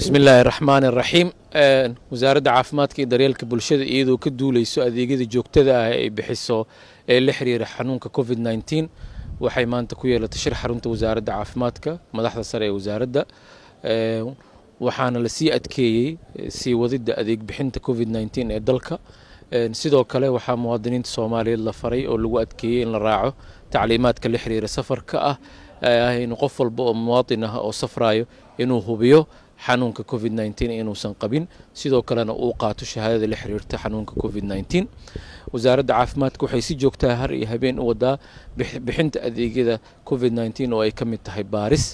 bismillaahi raxmaan raxiim wasaaradda caafimaadka iyo daryeelka bulshada iyadoo ka duuleyso adeegyada joogtada ah ay bixiso ee la xiriira xanuunka covid nneteen waxay maanta ku yeelatay shir xarunta wasaaradda caafimaadka madaxda sare ee wasaaradda waxaana lasii adkeeyey sii wadidda adeeg bixinta covid nneteen ee dalka sidoo kale waxaa muwaadiniinta soomaaliyeed la faray oo lagu adkeeyey in la raaco tacliimaadka la xiriira safarka ah in qof walba oo muwaadin ah oo safraayo inuu hubiyo xanuunka covid inuusan qabin sidoo kalena uu qaato shahaadada la xiriirta xanuunka covid wasaaradda caafimaadka waxay si joogtaa ah har iyo habeen u wadaa bixinta adeegyada covid oo ay ka mid tahay baaris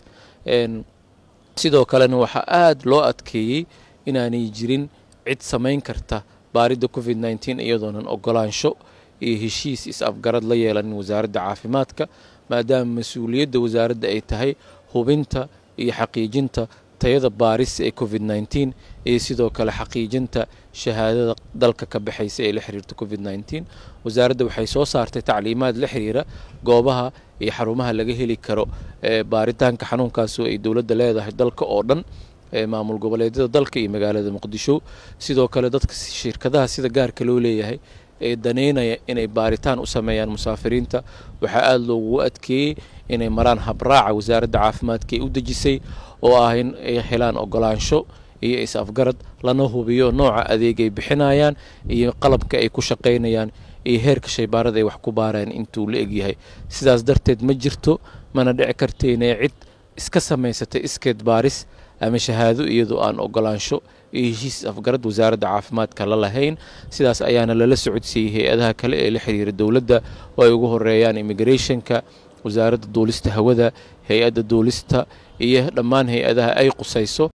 sidoo kalena waxaa aad loo adkeeyey inaanay jirin cid samayn karta baaridda covid iyadoonan ogolaansho iyo heshiis is-afgarad la yeelanin wasaaradda caafimaadka maadaama mas-uuliyadda wasaaradda ay tahay hubinta iyo xaqiijinta tayada baaris ee covid nneteen iyo sidoo kale xaqiijinta shahaadada dalka ka baxaysa ee la xiriirta covid nineteen wasaaradda waxay soo saartay tacliimaad la xiriira goobaha iyo xarumaha laga heli karo eh, baaritaanka xanuunkaas ay dowladda leedahay dalka oo dhan eh, maamul goboleedyada dalka iyo magaalada muqdisho sidoo kale dadka shirkadaha sida gaarka loo leeyahay ee danaynaya inay baaritaan u sameeyaan musaafiriinta waxaa aada loogu adkeeyey inay maraan habraaca wasaaradda caafimaadka ee u dejisay oo ah in ay helaan ogolaansho iyo is-afgarad lana hubiyo nooca adeegay bixinayaan iyo qalabka ay ku shaqaynayaan iyo heerka shaybaarada ay wax ku baareen intuu la egyahay sidaas darteed ma jirto mana dhici karta inay cid iska samaysatay iskeed baaris ama shahaado iyadoo aan ogolaansho iyo heshiis afgarad wasaaradda caafimaadka la lahayn sidaas ayaana lala socodsiiyey hay-adaha kale ee la xiriira dowladda oo ay ugu horeeyaan immigrationka wasaaradda duulista hawada hay-adda duulista iyo dhammaan hay-adaha ay qusayso